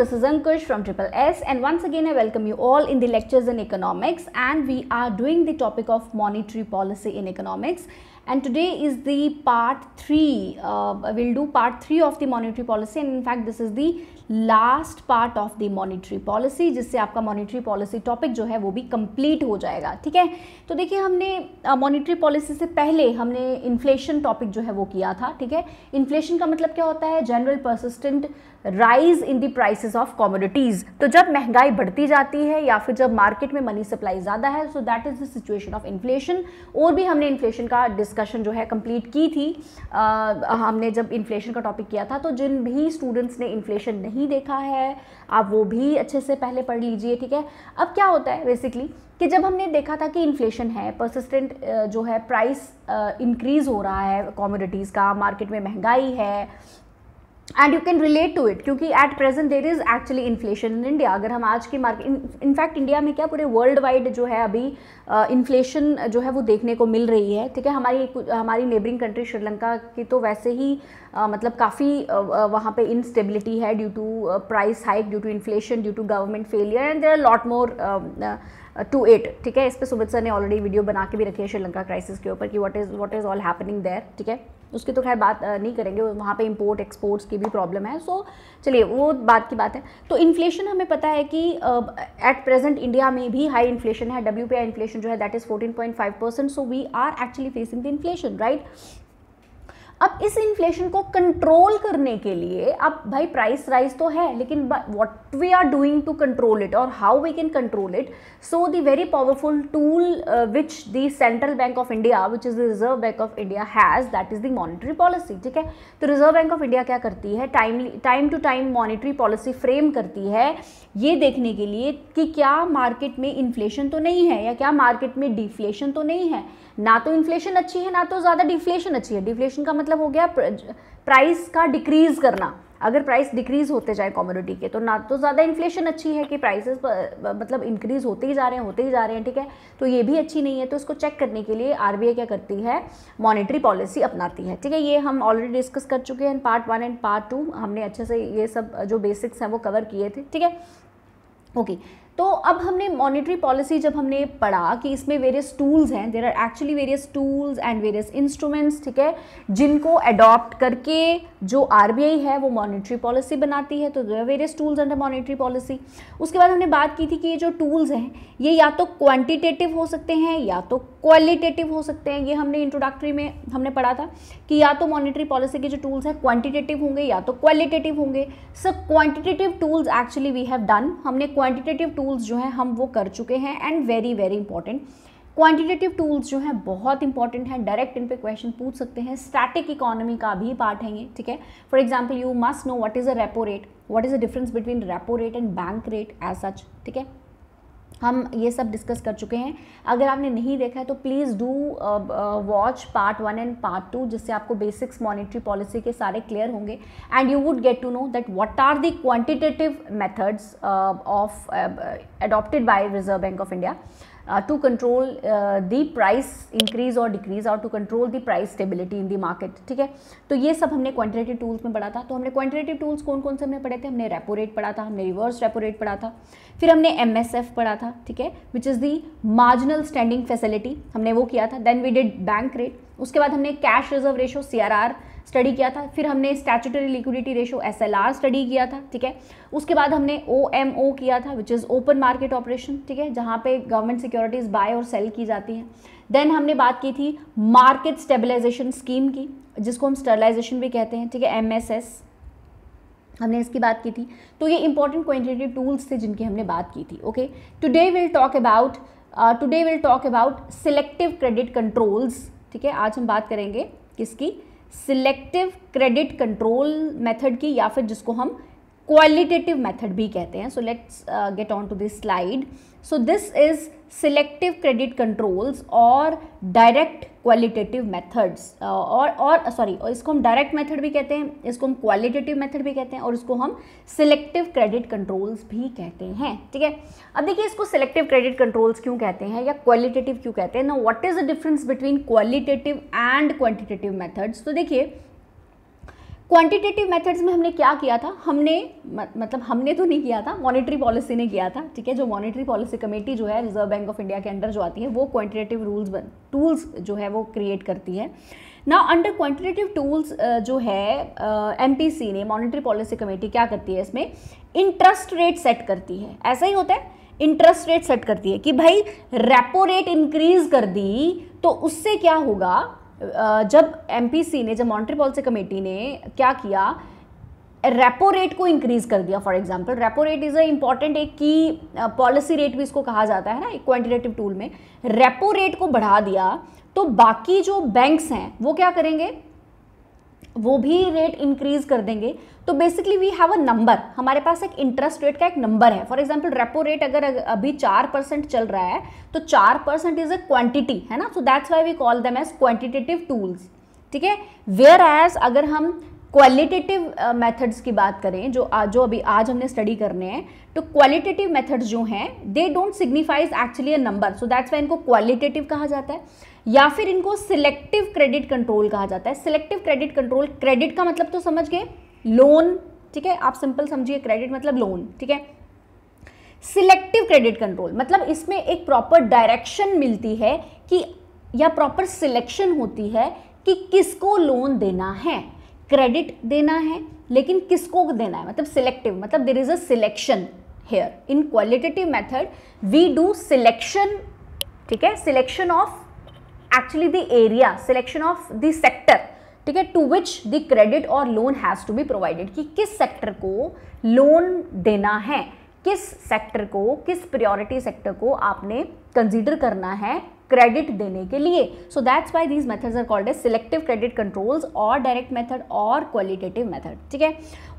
everyone, this is Ankush from Triple S and once again I welcome you all in the lectures in economics and we are doing the topic of monetary policy in economics and today is the part 3, uh, we'll do part 3 of the monetary policy and in fact this is the last part of the monetary policy जिससे आपका monetary policy topic जो है वो भी complete हो जाएगा ठीक है तो देखिए हमने मॉनिटरी uh, पॉलिसी से पहले हमने इन्फ्लेशन टॉपिक जो है वो किया था ठीक है इन्फ्लेशन का मतलब क्या होता है general persistent rise in the prices of commodities तो जब महंगाई बढ़ती जाती है या फिर जब मार्केट में मनी सप्लाई ज़्यादा है so that is the situation of inflation और भी हमने इन्फ्लेशन का डिस्कशन जो है कंप्लीट की थी आ, हमने जब इन्फ्लेशन का टॉपिक किया था तो जिन भी स्टूडेंट्स ने इन्फ्लेशन नहीं देखा है आप वो भी अच्छे से पहले पढ़ लीजिए ठीक है अब क्या होता है बेसिकली कि जब हमने देखा था कि इन्फ्लेशन है परसिस्टेंट जो है प्राइस इंक्रीज़ हो रहा है कॉमोडिटीज़ का मार्केट में महंगाई है and you can relate to it क्योंकि at present there is actually inflation in India अगर हम आज की मार्केट इनफैक्ट इंडिया में क्या पूरे वर्ल्ड वाइड जो है अभी इन्फ्लेशन uh, जो है वो देखने को मिल रही है ठीक है हमारी हमारी नेबरिंग कंट्री श्रीलंका की तो वैसे ही uh, मतलब काफ़ी uh, वहाँ पे इंस्टेबिलिटी है due to price hike due to inflation due to government failure and there are lot more to at ठीक है इस पर सुमित सर ने ऑलरेडी वीडियो बना के भी रखी है श्रीलंका क्राइसिस के ऊपर कि what is what is all happening there ठीक है उसकी तो खैर बात नहीं करेंगे वहाँ पे इंपोर्ट एक्सपोर्ट्स की भी प्रॉब्लम है सो चलिए वो बात की बात है तो इन्फ्लेशन हमें पता है कि एट प्रेजेंट इंडिया में भी हाई इन्फ्लेशन है डब्ल्यू पी इन्फ्लेशन जो है that is fourteen point five percent so we are actually facing the inflation right अब इस इन्फ्लेशन को कंट्रोल करने के लिए अब भाई प्राइस राइज तो है लेकिन what we are doing to control it और how we can control it so the very powerful tool which the central bank of India which is the reserve bank of India has that is the monetary policy ठीक है तो reserve bank of India क्या करती है timely time to time monetary policy frame करती है ये देखने के लिए कि क्या मार्केट में इन्फ्लेशन तो नहीं है या क्या मार्केट में डिफ्लेशन तो नहीं है ना तो इन्फ्लेशन अच्छी है ना तो ज़्यादा डिफ्लेशन अच्छी है डिफ्लेशन का मतलब हो गया प्राइस का डिक्रीज़ करना अगर प्राइस डिक्रीज़ होते जाए कॉमोडिटी के तो ना तो ज़्यादा इन्फ्लेशन अच्छी है कि प्राइसेस मतलब इंक्रीज़ होते ही जा रहे हैं होते ही जा रहे हैं ठीक है तो ये भी अच्छी नहीं है तो इसको चेक करने के लिए आर क्या करती है मॉनिटरी पॉलिसी अपनाती है ठीक है ये हम ऑलरेडी डिस्कस कर चुके हैं part one and part two हमने अच्छे से ये सब जो बेसिक्स हैं वो कवर किए थे ठीक है ओके okay. तो अब हमने मॉनिटरी पॉलिसी जब हमने पढ़ा कि इसमें वेरियस टूल्स हैं there are actually various tools and various instruments ठीक है जिनको अडॉप्ट करके जो आर है वो मॉनिटरी पॉलिसी बनाती है तो there are various tools under monetary policy उसके बाद हमने बात की थी कि ये जो टूल्स हैं ये या तो क्वान्टिटेटिव हो सकते हैं या तो क्वालिटेटिव हो सकते हैं ये हमने इंट्रोडक्टरी में हमने पढ़ा था कि या तो मॉनिटरी पॉलिसी के जो टूल्स हैं क्वान्टिटेटिव होंगे या तो क्वालिटेटिव होंगे सब quantitative tools actually we have done हमने क्वान्टिटेटिव टूल्स जो हैं हम वो कर चुके हैं and very very important quantitative tools जो हैं बहुत इंपॉर्टेंट हैं डायरेक्ट इन पे क्वेश्चन पूछ सकते हैं स्टैटिक इकोनॉमी का भी पार्ट है ये ठीक है for example you must know what is a repo rate what is the difference between repo rate and bank rate as such ठीक है हम ये सब डिस्कस कर चुके हैं अगर आपने नहीं देखा है तो please do watch part one and part two जिससे आपको बेसिक्स मॉनिटरी पॉलिसी के सारे क्लियर होंगे and you would get to know that what are the quantitative methods of adopted by Reserve bank of India uh, to control uh, the price increase or decrease or to control the price stability in the market ठीक है तो ये सब हमने quantitative tools में पढ़ा था तो हमने क्वांटिटेटिव टूल्स कौन कौन से हमने पढ़े थे हमने रेपो रेट पढ़ा था हमने रिवर्स रेपो रेट पढ़ा था फिर हमने एम एस एफ पढ़ा था ठीक है which is the marginal standing facility हमने वो किया था then we did bank rate उसके बाद हमने cash reserve ratio C R R study किया था फिर हमने statutory liquidity ratio S study किया था ठीक है उसके बाद हमने ओ किया था which is open market operation ठीक है जहाँ पे गवर्नमेंट सिक्योरिटीज़ बाय और सेल की जाती हैं देन हमने बात की थी मार्केट स्टेबलाइजेशन स्कीम की जिसको हम स्टरलाइजेशन भी कहते हैं ठीक है एम हमने इसकी बात की थी तो ये इंपॉर्टेंट क्वान्टिटेटिव टूल्स थे जिनकी हमने बात की थी okay today will talk about today will talk about selective credit controls ठीक है आज हम बात करेंगे किसकी सिलेक्टिव क्रेडिट कंट्रोल मेथड की या फिर जिसको हम क्वालिटेटिव मेथड भी कहते हैं so let's get on to this slide so this is selective credit controls और डायरेक्ट क्वालिटेटिव मेथड्स uh, और और सॉरी और इसको हम डायरेक्ट मेथड भी कहते हैं इसको हम क्वालिटेटिव मेथड भी कहते हैं और इसको हम सिलेक्टिव क्रेडिट कंट्रोल्स भी कहते हैं ठीक है अब देखिए इसको सिलेक्टिव क्रेडिट कंट्रोल्स क्यों कहते हैं या क्वालिटेटिव क्यों कहते हैं ना what is the difference between qualitative and quantitative methods तो देखिए क्वांटिटेटिव मेथड्स में हमने क्या किया था हमने मतलब हमने तो नहीं किया था मॉनेटरी पॉलिसी ने किया था ठीक है जो मॉनेटरी पॉलिसी कमेटी जो है रिजर्व बैंक ऑफ इंडिया के अंडर जो आती है वो क्वांटिटेटिव रूल्स बन टूल्स जो है वो क्रिएट करती है ना अंडर क्वांटिटेटिव टूल्स जो है एम uh, ने मॉनिटरी पॉलिसी कमेटी क्या करती है इसमें इंटरेस्ट रेट सेट करती है ऐसा ही होता है इंटरेस्ट रेट सेट करती है कि भाई रेपो रेट इंक्रीज कर दी तो उससे क्या होगा जब एम ने जब मॉन्ट्री पॉलिसी कमेटी ने क्या किया रेपो रेट को इंक्रीज़ कर दिया for example repo rate is a important एक की पॉलिसी रेट भी इसको कहा जाता है ना एक क्वान्टिटेटिव टूल में रेपो रेट को बढ़ा दिया तो बाकी जो बैंक्स हैं वो क्या करेंगे वो भी रेट इंक्रीज़ कर देंगे तो basically we have a number हमारे पास एक इंटरेस्ट रेट का एक नंबर है फॉर एग्जाम्पल रेपो रेट अगर अभी चार परसेंट चल रहा है तो चार परसेंट इज अ क्वांटिटी है ना so that's why we call them as quantitative tools ठीक है वेयर एज अगर हम क्वालिटेटिव मेथड्स की बात करें जो जो अभी आज हमने स्टडी करने हैं तो क्वालिटेटिव मेथड्स जो हैं they don't signifies actually a number so that's why इनको क्वालिटेटिव कहा जाता है या फिर इनको सिलेक्टिव क्रेडिट कंट्रोल कहा जाता है सिलेक्टिव क्रेडिट कंट्रोल क्रेडिट का मतलब तो समझ गए लोन ठीक है आप सिंपल समझिए क्रेडिट मतलब लोन ठीक है सिलेक्टिव क्रेडिट कंट्रोल मतलब इसमें एक प्रॉपर डायरेक्शन मिलती है कि या प्रॉपर सिलेक्शन होती है कि किसको लोन देना है क्रेडिट देना है लेकिन किसको देना है मतलब सिलेक्टिव मतलब there is a selection here in qualitative method we do selection ठीक है selection of actually the area selection of the sector ठीक है टू विच द क्रेडिट और loan has to be provided कि किस सेक्टर को loan देना है किस सेक्टर को किस प्रायोरिटी सेक्टर को आपने कंसीडर करना है क्रेडिट देने के लिए so that's why these methods are called as selective credit controls और डायरेक्ट मेथड और क्वालिटेटिव मेथड ठीक है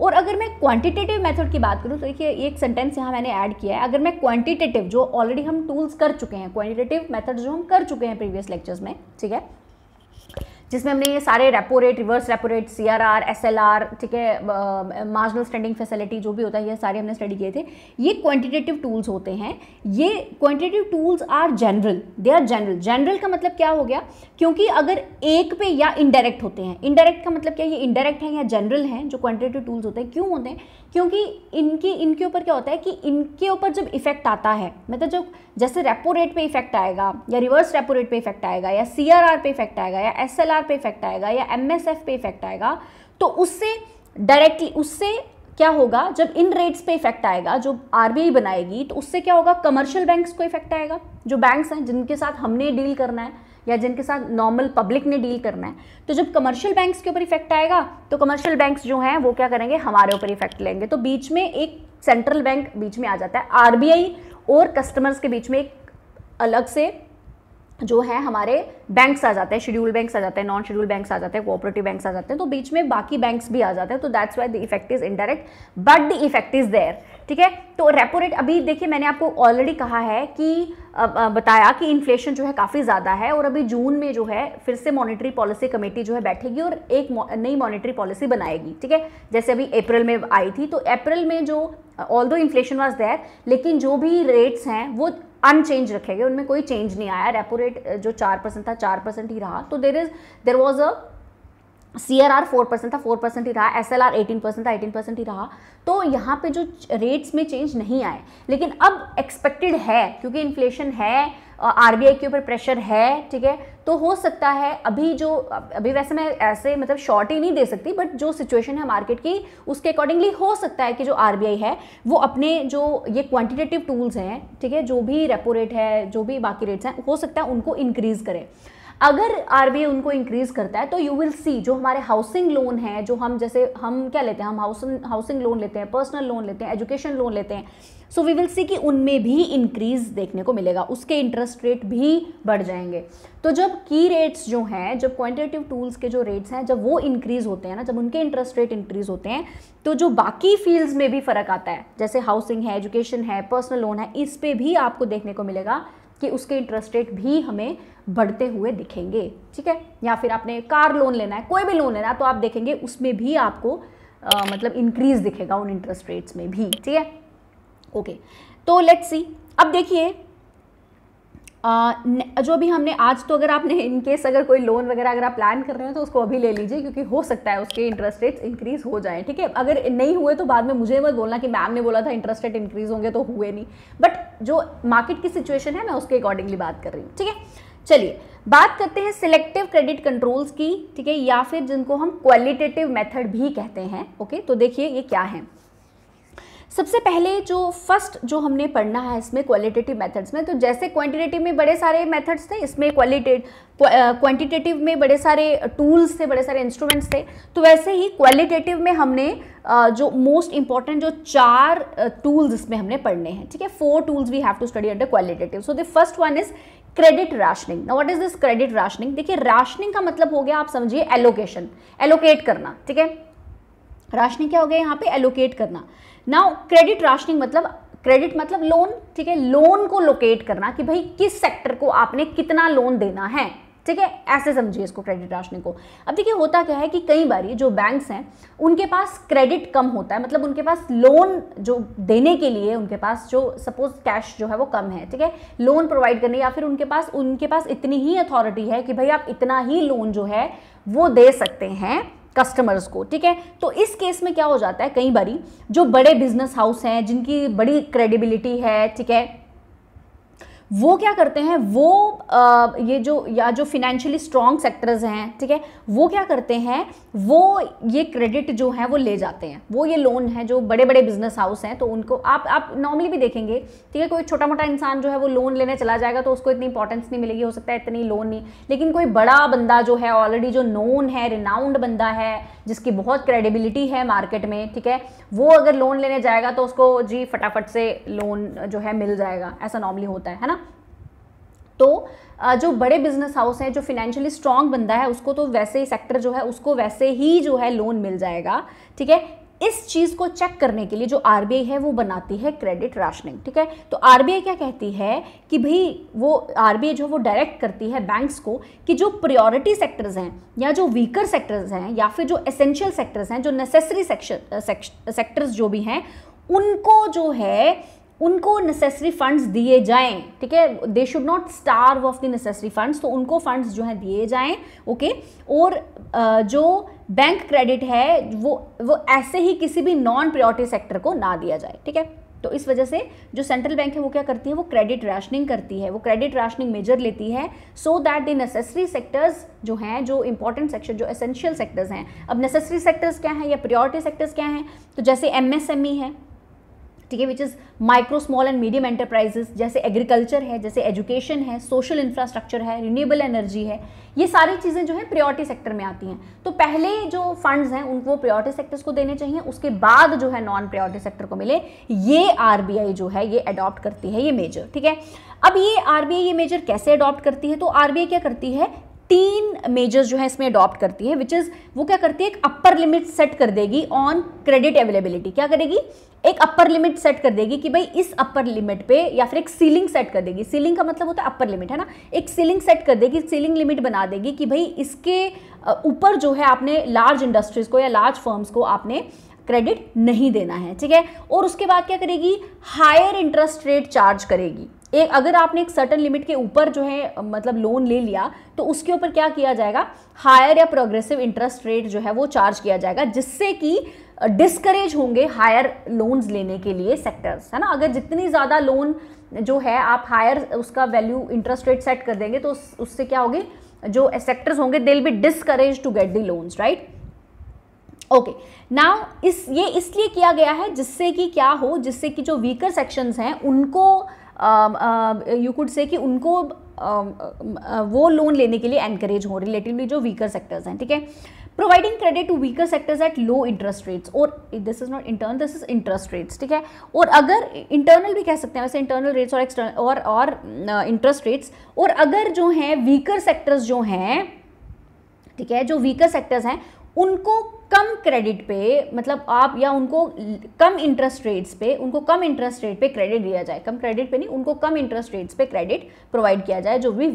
और अगर मैं क्वांटिटेटिव मेथड की बात करूँ तो देखिए एक सेंटेंस यहाँ मैंने ऐड किया है अगर मैं क्वांटिटेटिव जो ऑलरेडी हम टूल्स कर चुके हैं क्वांटिटेटिव मेथड जो हम कर चुके हैं प्रीवियस लेक्चर्स में ठीक है जिसमें हमने ये सारे repo rate reverse repo rate C R R R S L ठीक है मार्जिनल स्टैंडिंग फैसिलिटी जो भी होता है ये सारे हमने स्टडी किए थे ये क्वान्टिटेटिव टूल्स होते हैं ये quantitative tools are general they are general general का मतलब क्या हो गया क्योंकि अगर एक पे या इनडायरेक्ट होते हैं इनडायरेक्ट का मतलब क्या ये इनडायरेक्ट है या जनरल हैं जो क्वान्टिटेटिव टूल्स होते हैं क्यों होते हैं क्योंकि इनकी इनके ऊपर क्या होता है कि इनके ऊपर जब इफेक्ट आता है मतलब जब जैसे रेपो रेट पे इफेक्ट आएगा या रिवर्स रेपो रेट पे इफेक्ट आएगा या सी पे इफेक्ट आएगा या एस पे इफेक्ट आएगा या एम पे इफेक्ट आएगा तो उससे डायरेक्टली उससे क्या होगा जब इन रेट्स पे इफेक्ट आएगा जो आई बनाएगी तो उससे क्या होगा कमर्शियल बैंक्स को इफेक्ट आएगा जो बैंक्स हैं जिनके साथ हमने डील करना है या जिनके साथ नॉर्मल पब्लिक ने डील करना है तो जब कमर्शियल बैंक्स के ऊपर इफेक्ट आएगा तो कमर्शियल बैंक्स जो हैं वो क्या करेंगे हमारे ऊपर इफेक्ट लेंगे तो बीच में एक सेंट्रल बैंक बीच में आ जाता है आरबीआई और कस्टमर्स के बीच में एक अलग से जो है हमारे बैंक्स आ जाते हैं शेड्यूल बैंक्स आ जाते हैं नॉन शेड्यूल बैंक्स आ जाते हैं कोऑपरेटिव बैंक्स आ जाते हैं तो बीच में बाकी बैंक्स भी आ जाते हैं तो that's why the effect is indirect but the effect is there ठीक है तो रेपो रेट अभी देखिए मैंने आपको ऑलरेडी कहा है कि बताया कि इन्फ्लेशन जो है काफ़ी ज़्यादा है और अभी जून में जो है फिर से मॉनिटरी पॉलिसी कमेटी जो है बैठेगी और एक नई मॉनिटरी पॉलिसी बनाएगी ठीक है जैसे अभी अप्रैल में आई थी तो अप्रैल में जो ऑल दो इन्फ्लेशन वॉज देयर लेकिन जो भी रेट्स हैं वो अनचेंज रखे गए उनमें कोई चेंज नहीं आया रेपो रेट uh, जो चार परसेंट था चार परसेंट ही रहा तो there is there was a C R R four percent था फोर परसेंट ही रहा S L R eighteen percent था एटीन परसेंट ही रहा तो यहाँ पे जो रेट्स में चेंज नहीं आए लेकिन अब एक्सपेक्टेड है क्योंकि इन्फ्लेशन है आर बी आई के ऊपर प्रेशर है ठीक है तो हो सकता है अभी जो अभी वैसे मैं ऐसे मतलब शॉर्ट ही नहीं दे सकती बट जो सिचुएशन है मार्केट की उसके अकॉर्डिंगली हो सकता है कि जो आर बी आई है वो अपने जो ये क्वान्टिटेटिव टूल्स हैं ठीक है जो भी रेपो रेट है जो भी बाकी रेट्स हैं हो सकता है उनको इनक्रीज़ करें अगर आर उनको इंक्रीज करता है तो यू विल सी जो हमारे हाउसिंग लोन है जो हम जैसे हम क्या लेते हैं हम हाउसिंग हाउसिंग लोन लेते हैं पर्सनल लोन लेते हैं एजुकेशन लोन लेते हैं सो वी विल सी कि उनमें भी इंक्रीज देखने को मिलेगा उसके इंटरेस्ट रेट भी बढ़ जाएंगे तो जब की रेट्स जो हैं जब क्वान्टिटिव टूल्स के जो रेट्स हैं जब वो इंक्रीज होते हैं ना जब उनके इंटरेस्ट रेट इंक्रीज होते हैं तो जो बाकी फील्ड्स में भी फ़र्क आता है जैसे हाउसिंग है एजुकेशन है पर्सनल लोन है इस पर भी आपको देखने को मिलेगा कि उसके इंटरेस्ट रेट भी हमें बढ़ते हुए दिखेंगे ठीक है या फिर आपने कार लोन लेना है कोई भी लोन लेना है तो आप देखेंगे उसमें भी आपको आ, मतलब इंक्रीज दिखेगा उन इंटरेस्ट रेट्स में भी ठीक है ओके तो लेट्स सी अब देखिए जो भी हमने आज तो अगर आपने इन केस अगर कोई लोन वगैरह अगर आप प्लान कर रहे हो तो उसको अभी ले लीजिए क्योंकि हो सकता है उसके इंटरेस्ट रेट्स इंक्रीज हो जाए ठीक है अगर नहीं हुए तो बाद में मुझे मत बोलना कि मैम ने बोला था इंटरेस्ट रेट इंक्रीज होंगे तो हुए नहीं बट जो मार्केट की सिचुएशन है मैं उसके अकॉर्डिंगली बात कर रही हूँ ठीक है चलिए बात करते हैं सिलेक्टिव क्रेडिट कंट्रोल्स की ठीक है या फिर जिनको हम क्वालिटेटिव मेथड भी कहते हैं ओके तो देखिए ये क्या है सबसे पहले जो फर्स्ट जो हमने पढ़ना है इसमें क्वालिटेटिव मेथड्स में तो जैसे क्वांटिटेटिव में बड़े सारे मेथड्स थे इसमें क्वालिटेट क्वांटिटेटिव में बड़े सारे टूल्स थे बड़े सारे इंस्ट्रूमेंट्स थे तो वैसे ही क्वालिटेटिव में हमने जो मोस्ट इंपॉर्टेंट जो चार टूल्स इसमें हमने पढ़ने हैं ठीक है four tools we have to study under qualitative so the first one is credit rationing ना what is this credit rationing देखिए राशनिंग का मतलब हो गया आप समझिए एलोकेशन एलोकेट करना ठीक है राशनिंग क्या हो गया यहाँ पे एलोकेट करना नाउ क्रेडिट राशनिंग मतलब क्रेडिट मतलब लोन ठीक है लोन को लोकेट करना कि भाई किस सेक्टर को आपने कितना लोन देना है ठीक है ऐसे समझिए इसको क्रेडिट राशनिंग को अब देखिए होता क्या है कि कई बार जो बैंक्स हैं उनके पास क्रेडिट कम होता है मतलब उनके पास लोन जो देने के लिए उनके पास जो सपोज कैश जो है वो कम है ठीक है लोन प्रोवाइड करने या फिर उनके पास उनके पास इतनी ही अथॉरिटी है कि भाई आप इतना ही लोन जो है वो दे सकते हैं कस्टमर्स को ठीक है तो इस केस में क्या हो जाता है कई बारी जो बड़े बिजनेस हाउस हैं जिनकी बड़ी क्रेडिबिलिटी है ठीक है वो क्या करते हैं वो आ, ये जो या जो फिनेंशियली स्ट्रॉन्ग सेक्टर्स हैं ठीक है वो क्या करते हैं वो ये क्रेडिट जो है वो ले जाते हैं वो ये लोन है जो बड़े बड़े बिजनेस हाउस हैं तो उनको आप आप नॉर्मली भी देखेंगे ठीक है कोई छोटा मोटा इंसान जो है वो लोन लेने चला जाएगा तो उसको इतनी इंपॉर्टेंस नहीं मिलेगी हो सकता है इतनी लोन नहीं लेकिन कोई बड़ा बंदा जो है ऑलरेडी जो नोन है रिनाउंड बंदा है जिसकी बहुत क्रेडिबिलिटी है मार्केट में ठीक है वो अगर लोन लेने जाएगा तो उसको जी फटाफट से लोन जो है मिल जाएगा ऐसा नॉर्मली होता है है ना तो जो बड़े बिजनेस हाउस हैं जो फिनेंशियली स्ट्रांग बंदा है उसको तो वैसे ही सेक्टर जो है उसको वैसे ही जो है लोन मिल जाएगा ठीक है इस चीज़ को चेक करने के लिए जो आर है वो बनाती है क्रेडिट राशनिंग ठीक है तो आर क्या कहती है कि भाई वो आर जो वो डायरेक्ट करती है बैंक्स को कि जो प्रायोरिटी सेक्टर्स हैं या जो वीकर सेक्टर्स हैं या फिर जो एसेंशियल सेक्टर्स हैं जो नेसेसरी सेक्टर्स uh, जो भी हैं उनको जो है उनको नेसेसरी फंड्स दिए जाएं ठीक है they should not starve of the necessary funds तो उनको फंड्स जो हैं दिए जाएं ओके और जो बैंक क्रेडिट है वो वो ऐसे ही किसी भी नॉन प्रियोरिटी सेक्टर को ना दिया जाए ठीक है तो इस वजह से जो सेंट्रल बैंक है वो क्या करती है वो क्रेडिट राशनिंग करती है वो क्रेडिट राशनिंग मेजर लेती है so that the necessary sectors जो हैं जो इंपॉर्टेंट सेक्टर जो एसेंशियल सेक्टर्स हैं अब नेसेसरी सेक्टर्स क्या हैं या प्रियोरिटी सेक्टर्स क्या हैं तो जैसे एमएसएमई e है ठीक है which is micro small and medium enterprises जैसे एग्रीकल्चर है जैसे एजुकेशन है सोशल इंफ्रास्ट्रक्चर है रिन्यूएबल एनर्जी है ये सारी चीज़ें जो है प्रायोरिटी सेक्टर में आती हैं तो पहले जो फंड्स हैं उनको प्रायोरिटी सेक्टर्स को देने चाहिए उसके बाद जो है नॉन प्रायोरिटी सेक्टर को मिले ये आर जो है ये अडॉप्ट करती है ये मेजर ठीक है अब ये आर ये मेजर कैसे अडॉप्ट करती है तो आर क्या करती है तीन मेजर्स जो है इसमें अडॉप्ट करती है विच इज़ वो क्या करती है एक अपर लिमिट सेट कर देगी ऑन क्रेडिट अवेलेबिलिटी क्या करेगी एक अपर लिमिट सेट कर देगी कि भाई इस अपर लिमिट पे या फिर एक सीलिंग सेट कर देगी सीलिंग का मतलब होता है अपर लिमिट है ना एक सीलिंग सेट कर देगी सीलिंग लिमिट बना देगी कि भाई इसके ऊपर जो है आपने लार्ज इंडस्ट्रीज़ को या लार्ज फर्म्स को आपने क्रेडिट नहीं देना है ठीक है और उसके बाद क्या करेगी हायर इंटरेस्ट रेट चार्ज करेगी एक अगर आपने एक सर्टन लिमिट के ऊपर जो है मतलब लोन ले लिया तो उसके ऊपर क्या किया जाएगा हायर या प्रोग्रेसिव इंटरेस्ट रेट जो है वो चार्ज किया जाएगा जिससे कि डिस्करेज होंगे हायर लोन्स लेने के लिए सेक्टर्स है ना अगर जितनी ज़्यादा लोन जो है आप हायर उसका वैल्यू इंटरेस्ट रेट सेट कर देंगे तो उस, उससे क्या होगी जो सेक्टर्स होंगे they be discourage to get the loans right okay okay. Now इस ये इसलिए किया गया है जिससे कि क्या हो जिससे कि जो वीकर सेक्शंस हैं उनको यू कुड से कि उनको um, um, uh, वो लोन लेने के लिए एनकरेज हो रिलेटिवली जो वीकर सेक्टर्स हैं ठीक है providing credit to weaker sectors at low interest rates और this is not intern this is interest rates ठीक है और अगर इंटरनल भी कह सकते हैं वैसे इंटरनल रेट्स और एक्सटर्नल और और इंटरेस्ट uh, रेट्स और अगर जो हैं वीकर सेक्टर्स जो हैं ठीक है जो वीकर सेक्टर्स हैं उनको कम क्रेडिट पे मतलब आप या उनको कम इंटरेस्ट रेट्स पे उनको कम इंटरेस्ट रेट पे क्रेडिट दिया जाए कम क्रेडिट पे नहीं उनको कम इंटरेस्ट रेट्स पे क्रेडिट प्रोवाइड किया जाए जो भी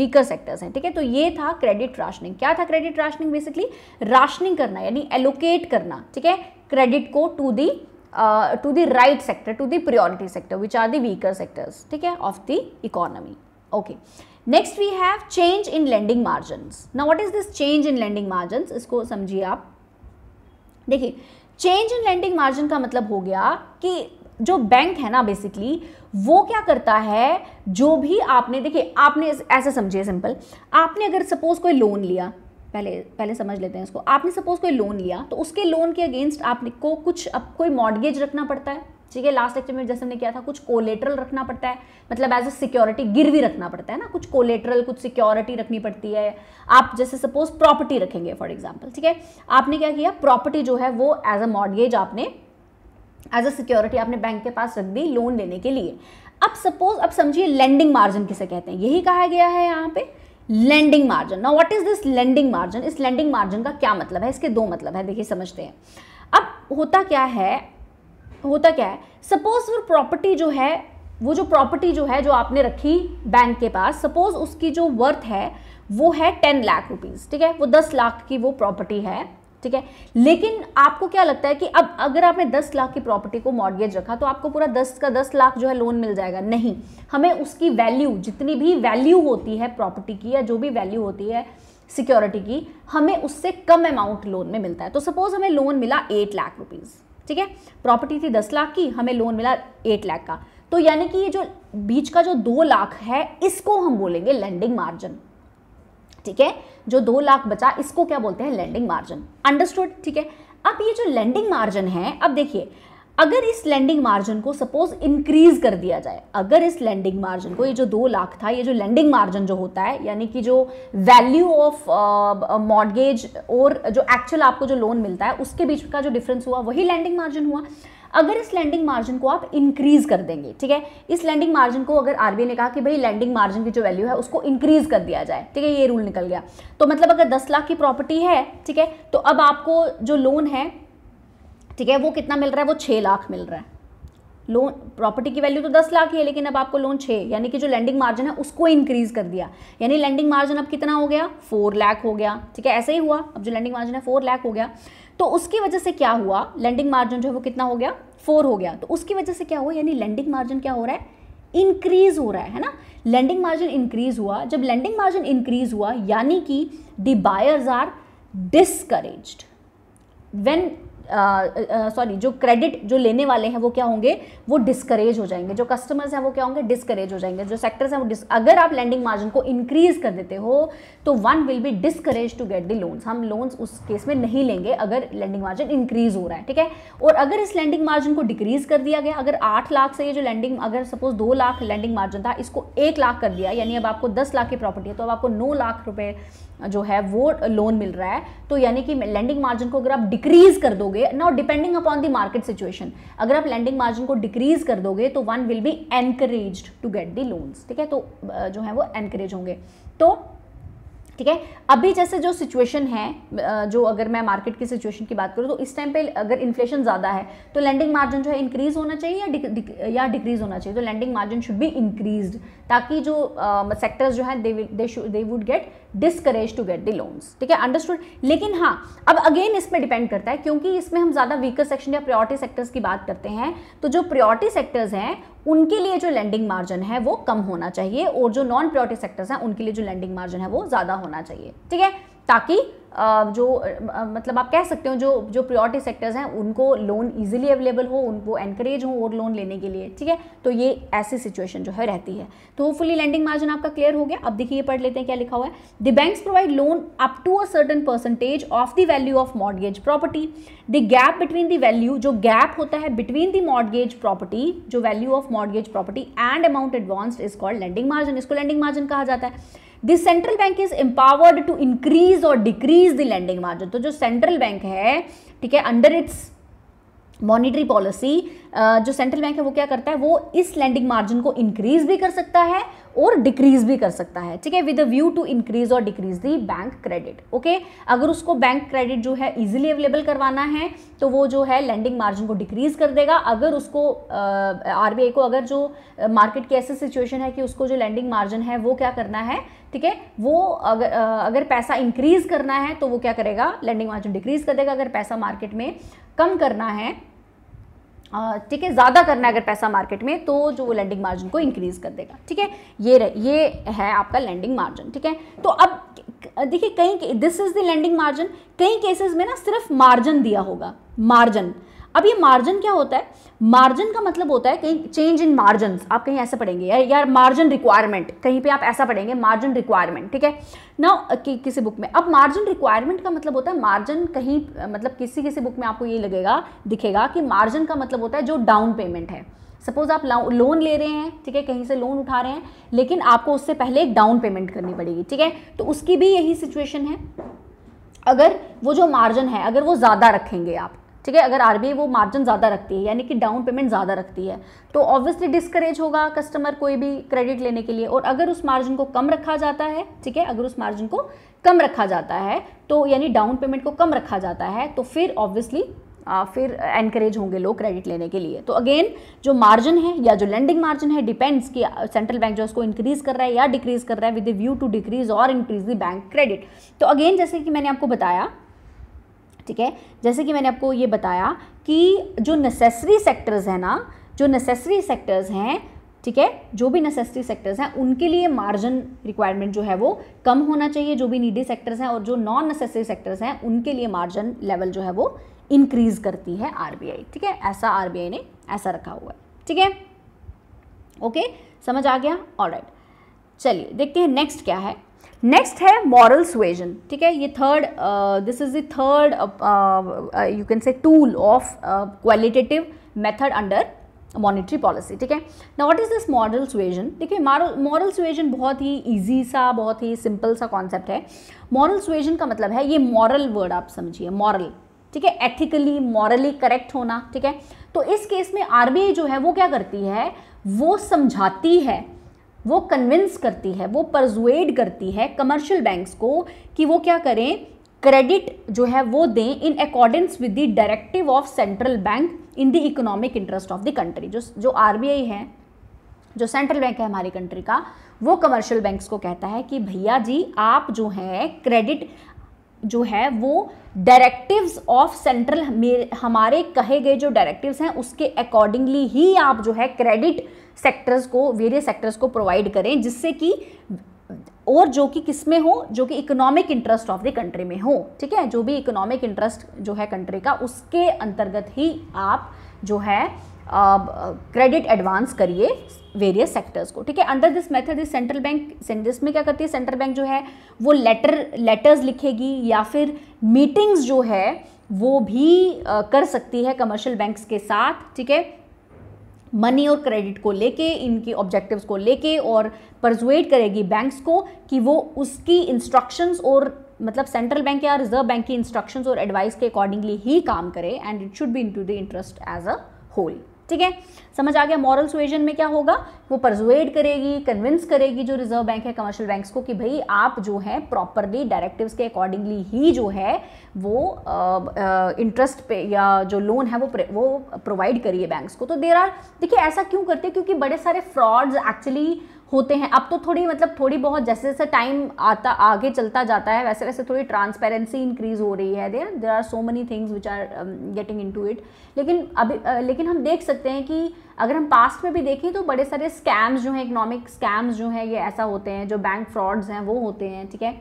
वीकर सेक्टर्स हैं ठीक है तो ये था क्रेडिट राशनिंग क्या था क्रेडिट राशनिंग बेसिकली राशनिंग करना यानी एलोकेट करना ठीक है क्रेडिट को to the to the right sector to the priority sector which are the weaker sectors ठीक है of the economy okay next we have change in lending margin ना what is this change in lending margin इसको समझिए आप देखिए change in lending margin का मतलब हो गया कि जो बैंक है ना बेसिकली वो क्या करता है जो भी आपने देखिए आपने ऐसे समझिए सिंपल आपने अगर सपोज कोई लोन लिया पहले पहले समझ लेते हैं इसको आपने सपोज कोई लोन लिया तो उसके लोन के अगेंस्ट आपने को कुछ अब कोई मॉडगेज रखना पड़ता है ठीक है लास्ट लेक्चर में जैसे हमने किया था कुछ कोलेटरल रखना पड़ता है मतलब एज अ सिक्योरिटी गिरवी रखना पड़ता है ना कुछ कोलेटरल कुछ सिक्योरिटी रखनी पड़ती है आप जैसे सपोज प्रॉपर्टी रखेंगे फॉर एग्जाम्पल ठीक है आपने क्या किया प्रॉपर्टी जो है वो एज अ मॉडगेज आपने एज अ सिक्योरिटी आपने बैंक के पास रख दी लोन लेने के लिए अब सपोज अब समझिए लेंडिंग मार्जिन किसे कहते हैं यही कहा गया है यहाँ पे लेंडिंग मार्जिन ना what is this lending margin इस लैंडिंग मार्जिन का क्या मतलब है इसके दो मतलब है देखिए समझते हैं अब होता क्या है होता क्या है सपोज वो प्रॉपर्टी जो है वो जो प्रॉपर्टी जो है जो आपने रखी बैंक के पास सपोज उसकी जो वर्थ है वो है टेन लाख रुपीज़ ठीक है वो दस लाख की वो प्रॉपर्टी है ठीक है लेकिन आपको क्या लगता है कि अब अगर आपने दस लाख की प्रॉपर्टी को मॉडगेज रखा तो आपको पूरा दस का दस लाख जो है लोन मिल जाएगा नहीं हमें उसकी वैल्यू जितनी भी वैल्यू होती है प्रॉपर्टी की या जो भी वैल्यू होती है सिक्योरिटी की हमें उससे कम अमाउंट लोन में मिलता है तो सपोज हमें लोन मिला एट लाख रुपीज़ ठीक है प्रॉपर्टी थी दस लाख की हमें लोन मिला एट लाख का तो यानी कि ये जो बीच का जो दो लाख है इसको हम बोलेंगे लैंडिंग मार्जिन ठीक है जो दो लाख बचा इसको क्या बोलते हैं लैंडिंग मार्जिन अंडरस्टूड ठीक है अब ये जो लैंडिंग मार्जिन है अब देखिए अगर इस लैंडिंग मार्जिन को सपोज इंक्रीज कर दिया जाए अगर इस लैंडिंग मार्जिन को ये जो दो लाख था ये जो लैंडिंग मार्जिन जो होता है यानी कि जो वैल्यू ऑफ मॉडगेज और जो एक्चुअल आपको जो लोन मिलता है उसके बीच का जो डिफरेंस हुआ वही लैंडिंग मार्जिन हुआ अगर इस लैंडिंग मार्जिन को आप इंक्रीज कर देंगे ठीक है इस लैंडिंग मार्जिन को अगर आरबीआई ने कहा कि भाई लैंडिंग मार्जिन की जो वैल्यू है उसको इंक्रीज कर दिया जाए ठीक है ये रूल निकल गया तो मतलब अगर दस लाख की प्रॉपर्टी है ठीक है तो अब आपको जो लोन है ठीक है वो कितना मिल रहा है वो छः लाख मिल रहा है लोन प्रॉपर्टी की वैल्यू तो दस लाख ही है लेकिन अब आपको लोन छः यानी कि जो लैंडिंग मार्जिन है उसको इंक्रीज़ कर दिया यानी लैंडिंग मार्जिन अब कितना हो गया फोर लाख हो गया ठीक है ऐसे ही हुआ अब जो लैंडिंग मार्जिन है फोर लाख हो गया तो उसकी वजह से क्या हुआ लैंडिंग मार्जिन जो है वो कितना हो गया फोर हो गया तो उसकी वजह से क्या हुआ यानी लैंडिंग मार्जिन क्या हो रहा है इंक्रीज हो रहा है है ना लैंडिंग मार्जिन इंक्रीज हुआ जब लैंडिंग मार्जिन इंक्रीज हुआ यानी कि the buyers are discouraged when sorry जो क्रेडिट जो लेने वाले हैं वो क्या होंगे वो डिस्करेज हो जाएंगे जो कस्टमर्स हैं वो क्या होंगे डिस्करेज हो जाएंगे जो सेक्टर्स हैं वो अगर आप लैंडिंग मार्जिन को इंक्रीज कर देते हो तो one will be discourage to get the loans हम लोन्स उस केस में नहीं लेंगे अगर लैंडिंग मार्जिन इंक्रीज हो रहा है ठीक है और अगर इस लैंडिंग मार्जिन को डिक्रीज कर दिया गया अगर आठ लाख से ये जो लैंडिंग अगर सपोज दो लाख लैंडिंग मार्जिन था इसको एक लाख कर दिया यानी अब आपको दस लाख की प्रॉपर्टी है तो अब आपको नौ लाख रुपये जो है वो लोन मिल रहा है तो यानी कि लैंडिंग मार्जिन को अगर आप डिक्रीज कर दोगे now depending upon the market situation अगर आप लैंडिंग मार्जिन को डिक्रीज कर दोगे तो one will be encourage to get the loans ठीक है तो जो है वो एनकरेज होंगे तो ठीक है अभी जैसे जो सिचुएशन है जो अगर मैं मार्केट की सिचुएशन की बात करूँ तो इस टाइम पे अगर इन्फ्लेशन ज़्यादा है तो लैंडिंग मार्जिन जो है इंक्रीज होना चाहिए या डिक, या डिक्रीज होना चाहिए तो lending margin should be increase ताकि जो सेक्टर्स uh, जो है they they would get discourage to get the loans ठीक है अंडरस्टूड लेकिन हाँ अब अगेन इसमें डिपेंड करता है क्योंकि इसमें हम ज़्यादा वीकर सेक्शन या प्रियोरिटी सेक्टर्स की बात करते हैं तो जो प्रियोरिटी सेक्टर्स हैं उनके लिए जो लैंडिंग मार्जिन है वो कम होना चाहिए और जो नॉन प्रियोरिटी सेक्टर्स हैं उनके लिए जो लैंडिंग मार्जिन है वो ज़्यादा होना चाहिए ठीक है ताकि जो मतलब आप कह सकते हो जो जो प्रियोरिटी सेक्टर्स हैं उनको लोन इजीली अवेलेबल हो उनको एनकरेज हो और लोन लेने के लिए ठीक है तो ये ऐसी सिचुएशन जो है रहती है तो होपफुली लैंडिंग मार्जिन आपका क्लियर हो गया अब देखिए ये पढ़ लेते हैं क्या लिखा हुआ है the banks provide loan up to a certain percentage of the value of mortgage property the gap between the value जो गैप होता है बिटवीन द मॉडगेज प्रॉपर्टी जो value of mortgage property and amount advanced is called lending margin इसको lending margin कहा जाता है the central bank is empowered to increase और decrease the lending margin तो जो सेंट्रल बैंक है ठीक है अंडर इट्स मॉनिटरी पॉलिसी जो सेंट्रल बैंक है वो क्या करता है वो इस लैंडिंग मार्जिन को इंक्रीज भी कर सकता है और डिक्रीज भी कर सकता है ठीक है with a view to increase और decrease the bank credit okay अगर उसको बैंक क्रेडिट जो है इजीली अवेलेबल करवाना है तो वो जो है लैंडिंग मार्जिन को डिक्रीज कर देगा अगर उसको आर uh, को अगर जो मार्केट की ऐसी सिचुएशन है कि उसको जो लैंडिंग मार्जिन है वो क्या करना है ठीक है वो अगर अगर पैसा इंक्रीज़ करना है तो वो क्या करेगा लैंडिंग मार्जिन डिक्रीज़ कर देगा अगर पैसा मार्केट में कम करना है ठीक है ज़्यादा करना है अगर पैसा मार्केट में तो जो वो लैंडिंग मार्जिन को इंक्रीज़ कर देगा ठीक है ये ये है आपका लैंडिंग मार्जिन ठीक है तो अब देखिए कहीं this is the lending margin कई केसेस में ना सिर्फ मार्जिन दिया होगा मार्जिन अब ये मार्जिन क्या होता है मार्जिन का मतलब होता है कहीं चेंज इन मार्जिन आप कहीं ऐसा पढ़ेंगे या यार मार्जिन रिक्वायरमेंट कहीं पे आप ऐसा पढ़ेंगे मार्जिन रिक्वायरमेंट ठीक है ना कि, किसी बुक में अब मार्जिन रिक्वायरमेंट का मतलब होता है मार्जिन कहीं मतलब किसी किसी बुक में आपको ये लगेगा दिखेगा कि मार्जिन का मतलब होता है जो डाउन पेमेंट है सपोज आप लोन ले रहे हैं ठीक है कहीं से लोन उठा रहे हैं लेकिन आपको उससे पहले एक डाउन पेमेंट करनी पड़ेगी ठीक है तो उसकी भी यही सिचुएशन है अगर वो जो मार्जिन है अगर वो ज़्यादा रखेंगे आप ठीक है अगर आरबीआई वो मार्जिन ज़्यादा रखती है यानी कि डाउन पेमेंट ज़्यादा रखती है तो ऑब्वियसली डिस्करेज होगा कस्टमर कोई भी क्रेडिट लेने के लिए और अगर उस मार्जिन को कम रखा जाता है ठीक है अगर उस मार्जिन को कम रखा जाता है तो यानी डाउन पेमेंट को कम रखा जाता है तो फिर ऑब्वियसली फिर एनकरेज होंगे लोग क्रेडिट लेने के लिए तो अगेन जो मार्जिन है या जो लेंडिंग मार्जिन है डिपेंड्स कि सेंट्रल बैंक जो उसको इंक्रीज कर रहा है या डिक्रीज कर रहा है with a view to decrease और इंक्रीज द बैंक क्रेडिट तो अगेन जैसे कि मैंने आपको बताया ठीक है जैसे कि मैंने आपको ये बताया कि जो नेसेसरी सेक्टर्स हैं ना जो नेसेसरी सेक्टर्स हैं ठीक है जो भी नेसेसरी सेक्टर्स हैं उनके लिए मार्जिन रिक्वायरमेंट जो है वो कम होना चाहिए जो भी नीडी सेक्टर्स हैं और जो नॉन नेसेसरी सेक्टर्स हैं उनके लिए मार्जिन लेवल जो है वो इंक्रीज करती है आरबीआई ठीक है ऐसा आरबीआई ने ऐसा रखा हुआ है ठीक है ओके समझ आ गया ऑल चलिए देखते हैं नेक्स्ट क्या है नेक्स्ट है मॉरल सुजन ठीक है ये third this is the third you can say tool of qualitative method under monetary policy ठीक है ना what is this moral suasion देखिए मॉरल सुजन बहुत ही इजी सा बहुत ही सिंपल सा कॉन्सेप्ट है मॉरल सुजन का मतलब है ये मॉरल वर्ड आप समझिए मॉरल ठीक है एथिकली मॉरली करेक्ट होना ठीक है तो इस केस में आरबीआई जो है वो क्या करती है वो समझाती है वो कन्विंस करती है वो परजुएड करती है कमर्शियल बैंक्स को कि वो क्या करें क्रेडिट जो है वो दें in accordance with the directive of central bank in the economic interest of the country जो जो आर है जो सेंट्रल बैंक है हमारी कंट्री का वो कमर्शियल बैंक्स को कहता है कि भैया जी आप जो है क्रेडिट जो है वो डायरेक्टिव्स ऑफ सेंट्रल हमारे कहे गए जो डायरेक्टिव्स हैं उसके अकॉर्डिंगली ही आप जो है क्रेडिट सेक्टर्स को वेरियस सेक्टर्स को प्रोवाइड करें जिससे कि और जो कि किस में हो जो कि economic interest of the country में हो ठीक है जो भी इकोनॉमिक इंटरेस्ट जो है कंट्री का उसके अंतर्गत ही आप जो है क्रेडिट एडवांस करिए वेरियस सेक्टर्स को ठीक है under this method is central bank जिसमें क्या करती है सेंट्रल बैंक जो है वो लेटर लेटर्स लिखेगी या फिर मीटिंग्स जो है वो भी uh, कर सकती है कमर्शियल बैंक्स के साथ ठीक है मनी और क्रेडिट को लेके इनके ऑब्जेक्टिव्स को लेके और परजुएट करेगी बैंक्स को कि वो उसकी इंस्ट्रक्शंस और मतलब सेंट्रल बैंक या रिजर्व बैंक की इंस्ट्रक्शंस और एडवाइस के अकॉर्डिंगली ही काम करे and it should be into the interest as a whole ठीक है समझ आ गया मॉरल सुएजन में क्या होगा वो परजुएड करेगी कन्विंस करेगी जो रिजर्व बैंक है कमर्शियल बैंक्स को कि भाई आप जो है प्रॉपरली डायरेक्टिव्स के अकॉर्डिंगली ही जो है वो इंटरेस्ट पे या जो लोन है वो वो प्रोवाइड करिए बैंक्स को तो देर आर देखिए ऐसा क्यों करते हैं क्योंकि बड़े सारे फ्रॉड्स एक्चुअली होते हैं अब तो थोड़ी मतलब थोड़ी बहुत जैसे जैसे टाइम आता आगे चलता जाता है वैसे वैसे थोड़ी ट्रांसपेरेंसी इंक्रीज़ हो रही है there there are so money things which are getting into it लेकिन अभी uh, लेकिन हम देख सकते हैं कि अगर हम पास्ट में भी देखें तो बड़े सारे स्कैम्स जो हैं इकनॉमिक स्कैम्स जो हैं ये ऐसा होते हैं जो बैंक फ्रॉड्स हैं वो होते हैं ठीक है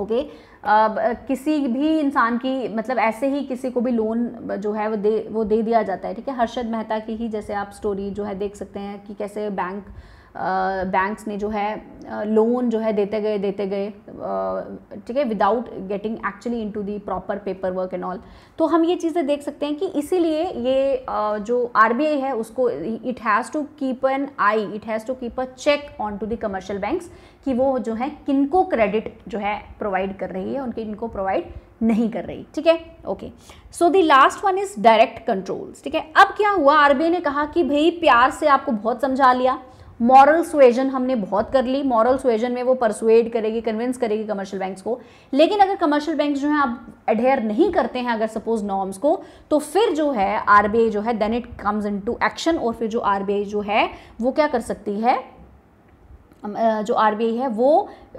ओके okay? uh, किसी भी इंसान की मतलब ऐसे ही किसी को भी लोन जो है वो दे वो दे दिया जाता है ठीक है हर्षद मेहता की ही जैसे आप स्टोरी जो है देख सकते हैं कि कैसे बैंक बैंक्स ने जो है लोन जो है देते गए देते गए ठीक है without getting actually into the proper paperwork and all तो हम ये चीज़ें देख सकते हैं कि इसीलिए ये जो आर है उसको it has to keep an eye it has to keep a check on to the commercial banks कि वो जो है किनको क्रेडिट जो है प्रोवाइड कर रही है उनके इनको प्रोवाइड नहीं कर रही ठीक है okay so the last one is direct controls ठीक है अब क्या हुआ आरबीआई ने कहा कि भाई प्यार से आपको बहुत समझा लिया मॉरल स्वेजन हमने बहुत कर ली मॉरल स्वेजन में वो परसुएड करेगी कन्विंस करेगी कमर्शियल बैंक्स को लेकिन अगर कमर्शियल बैंक जो है आप एडहेयर नहीं करते हैं अगर सपोज नॉर्म्स को तो फिर जो है आर जो है then it comes in action और फिर जो आर जो है वो क्या कर सकती है जो आर है वो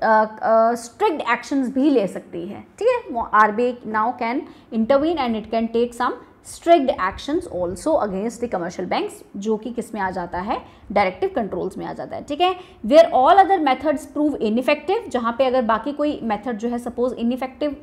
स्ट्रिक्ट uh, एक्शंस uh, भी ले सकती है ठीक है R B now can intervene and it can take some strict actions also against the commercial banks जो कि किस में आ जाता है डायरेक्टिव कंट्रोल्स में आ जाता है ठीक है where all other methods prove ineffective जहाँ पे अगर बाकी कोई मेथड जो है सपोज इनफेक्टिव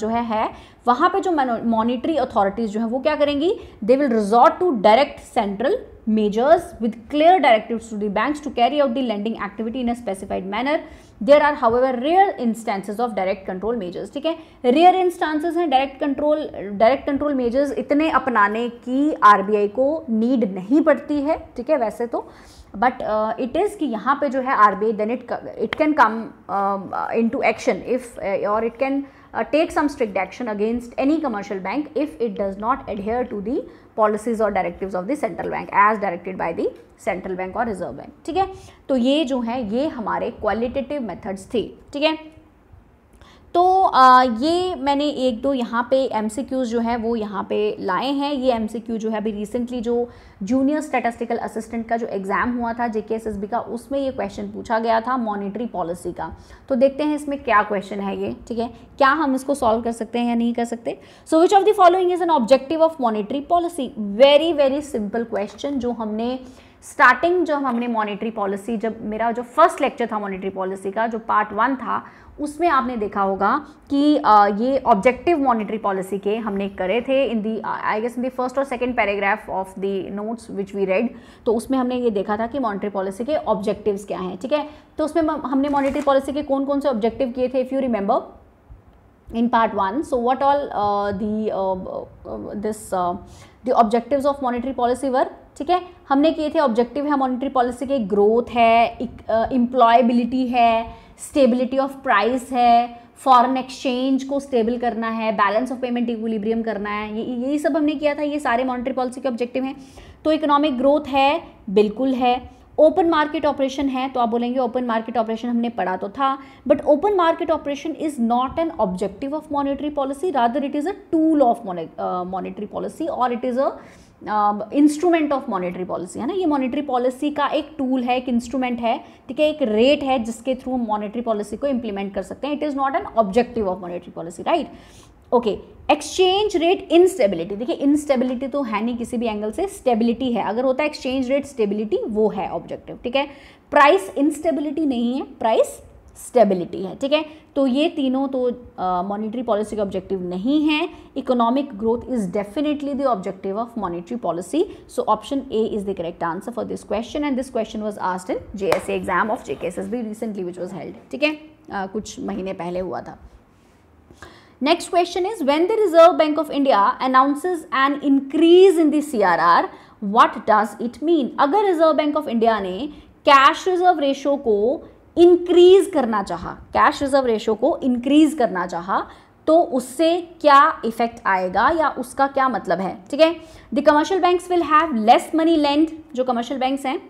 जो है है वहाँ पे जो मॉनिटरी अथॉरिटीज़ जो है वो क्या करेंगी they will resort to direct central measures with clear directive to the bank to carry out the lending activity in a specified manner there are ever rare instances of direct control measures ठीक है rare instances हैं direct control direct control measures इतने अपनाने की आई को need नहीं पड़ती है ठीक है वैसे तो बट इट इज़ कि यहाँ पे जो है R B I then it it can come into action if और it can take some strict action against any commercial bank if it does not adhere to the policies और directives of the central bank as directed by the central bank और reserve bank ठीक है तो ये जो है ये हमारे क्वालिटेटिव मेथड्स थी ठीक है तो आ, ये मैंने एक दो यहाँ पे एम जो है वो यहाँ पे लाए हैं ये एम जो है अभी रिसेंटली जो जूनियर स्टेटिस्टिकल असिस्टेंट का जो एग्ज़ाम हुआ था जे का उसमें ये क्वेश्चन पूछा गया था मॉनिटरी पॉलिसी का तो देखते हैं इसमें क्या क्वेश्चन है ये ठीक है क्या हम इसको सॉल्व कर सकते हैं या नहीं कर सकते so which of the following is an objective of monetary policy very very simple question जो हमने स्टार्टिंग जब हमने मॉनेटरी पॉलिसी जब मेरा जो फर्स्ट लेक्चर था मॉनेटरी पॉलिसी का जो पार्ट वन था उसमें आपने देखा होगा कि आ, ये ऑब्जेक्टिव मॉनिटरी पॉलिसी के हमने करे थे in the I guess in the first और second paragraph of the notes which we read तो उसमें हमने ये देखा था कि मॉनिटरी पॉलिसी के ऑब्जेक्टिव्स क्या हैं ठीक है तो उसमें हमने मॉनिटरी पॉलिसी के कौन कौन से ऑब्जेक्टिव किए थे if you remember in part 1 so what all uh, the uh, uh, uh, this uh, the objectives of monetary policy were ठीक है हमने किए थे ऑब्जेक्टिव है मॉनेटरी पॉलिसी के ग्रोथ है इम्प्लॉयबिलिटी e, uh, है स्टेबिलिटी ऑफ प्राइस है फॉरेन एक्सचेंज को स्टेबल करना है बैलेंस ऑफ पेमेंट इक्विलिब्रियम करना है ये यही सब हमने किया था ये सारे मॉनेटरी पॉलिसी के ऑब्जेक्टिव हैं तो इकोनॉमिक ग्रोथ है बिल्कुल है ओपन मार्केट ऑपरेशन है तो आप बोलेंगे ओपन मार्केट ऑपरेशन हमने पढ़ा तो था but open market operation is not an objective of monetary policy rather it is a tool of monetary policy और it is a instrument of monetary policy है ना ये मॉनिटरी पॉलिसी का एक टूल है एक इंस्ट्रूमेंट है ठीक है एक रेट है जिसके थ्रू हम मॉनिटरी पॉलिसी को इम्प्लीमेंट कर सकते हैं it is not an objective of monetary policy right okay exchange rate instability देखिए इंस्टेबिलिटी तो है नहीं किसी भी एंगल से स्टेबिलिटी है अगर होता है एक्सचेंज रेट स्टेबिलिटी वो है ऑब्जेक्टिव ठीक है प्राइस इंस्टेबिलिटी नहीं है प्राइस स्टेबिलिटी है ठीक है तो ये तीनों तो मॉनिटरी पॉलिसी का ऑब्जेक्टिव नहीं है economic growth is definitely the objective of monetary policy so option A is the correct answer for this question and this question was asked in JSA exam of B recently which was held ठीक है कुछ महीने पहले हुआ था next Next question is when the Reserve Bank of India announces an increase in R R what does it mean अगर reserve bank of India ने cash reserve ratio को इंक्रीज करना चाहा, कैश रिजर्व रेशो को increase करना चाहा, तो उससे क्या इफेक्ट आएगा या उसका क्या मतलब है ठीक है the commercial banks will have less money lend जो कमर्शियल बैंक्स हैं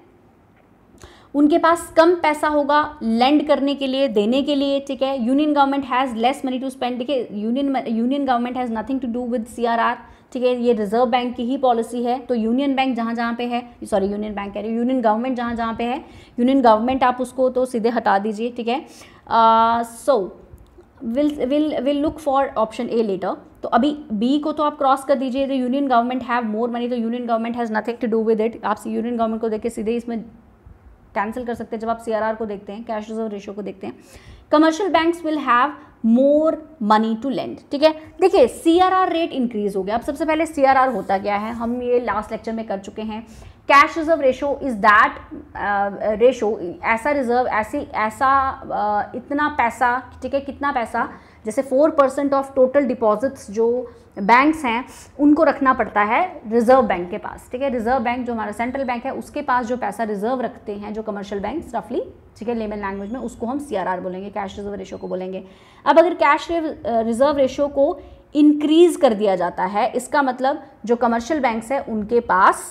उनके पास कम पैसा होगा लैंड करने के लिए देने के लिए ठीक है union government has less money to spend ठीक है union union government has nothing to do with C R R ठीक है ये रिजर्व बैंक की ही पॉलिसी है तो यूनियन बैंक जहाँ जहाँ पे है सॉरी यूनियन बैंक कह रही है यूनियन गवर्नमेंट जहाँ जहाँ पे है यूनियन गवर्नमेंट आप उसको तो सीधे हटा दीजिए ठीक है so will will will look for option A later तो अभी बी को तो आप क्रॉस कर दीजिए तो union government have more money तो union government has nothing to do with it आप यूनियन गवर्नमेंट को देखिए सीधे इसमें कैंसिल कर सकते हैं जब आप सीआरआर को देखते हैं कैश रिजर्व रेशियो को देखते हैं commercial banks will have more money to lend ठीक है देखिए सीआरआर रेट इंक्रीज हो गया अब सबसे पहले सीआरआर होता क्या है हम ये लास्ट लेक्चर में कर चुके हैं cash reserve ratio is that ratio ऐसा रिजर्व ऐसी ऐसा uh, इतना पैसा ठीक है कितना पैसा uh, जैसे four percent of total deposits जो बैंक्स हैं उनको रखना पड़ता है रिजर्व बैंक के पास ठीक है रिजर्व बैंक जो हमारा सेंट्रल बैंक है उसके पास जो पैसा रिजर्व रखते हैं जो कमर्शियल बैंक रफली ठीक है लेमन लैंग्वेज में उसको हम सी बोलेंगे कैश रिजर्व रेशो को बोलेंगे अब अगर कैश रिजर्व रेशो को इंक्रीज़ कर दिया जाता है इसका मतलब जो कमर्शियल बैंक्स हैं उनके पास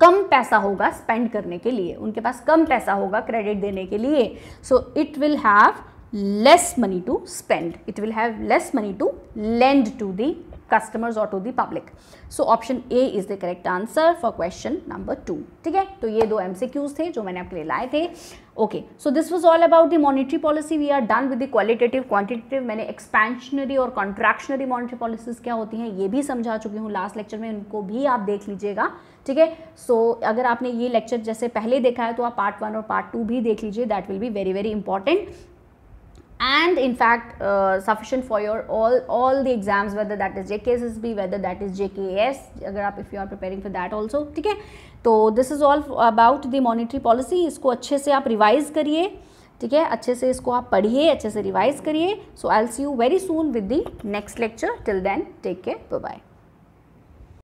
कम पैसा होगा स्पेंड करने के लिए उनके पास कम पैसा होगा क्रेडिट देने के लिए so it will have less money to spend. It will have less money to lend to the customers or to the public. So option A is the correct answer for question number two. ठीक है तो ये दो MCQs थे जो मैंने आपके लिए लाए थे okay so this was all about the monetary policy we are done with the qualitative quantitative मैंने एक्सपेंशनरी और कॉन्ट्रैक्शनरी मॉनिटरी पॉलिसीज़ क्या होती हैं ये भी समझा चुकी हूँ लास्ट लेक्चर में उनको भी आप देख लीजिएगा ठीक है सो अगर आपने ये लेक्चर जैसे पहले देखा है तो आप पार्ट वन और पार्ट टू भी देख लीजिए that will be very very important and in fact uh, sufficient for your all all the exams whether that is JKSSB whether that is JKS agar aap if you are preparing for that also theek hai to this is all about the monetary policy isko acche se aap revise kariye theek hai acche se isko aap padhiye acche se revise kariye so I'll see you very soon with the next lecture till then take care bye bye